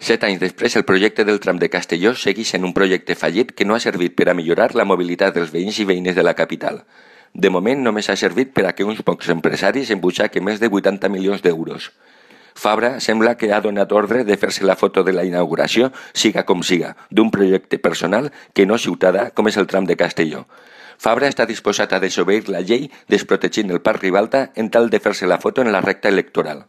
Set anys després, el projecte del tram de Castelló segueix sent un projecte fallit que no ha servit per a millorar la mobilitat dels veïns i veïnes de la capital. De moment només ha servit per a que uns pocs empresaris embutxaquen més de 80 milions d'euros. Fabra sembla que ha donat ordre de fer-se la foto de la inauguració, siga com siga, d'un projecte personal que no ciutadà com és el tram de Castelló. Fabra està disposat a desobeir la llei desprotegint el parc Ribalta en tal de fer-se la foto en la recta electoral.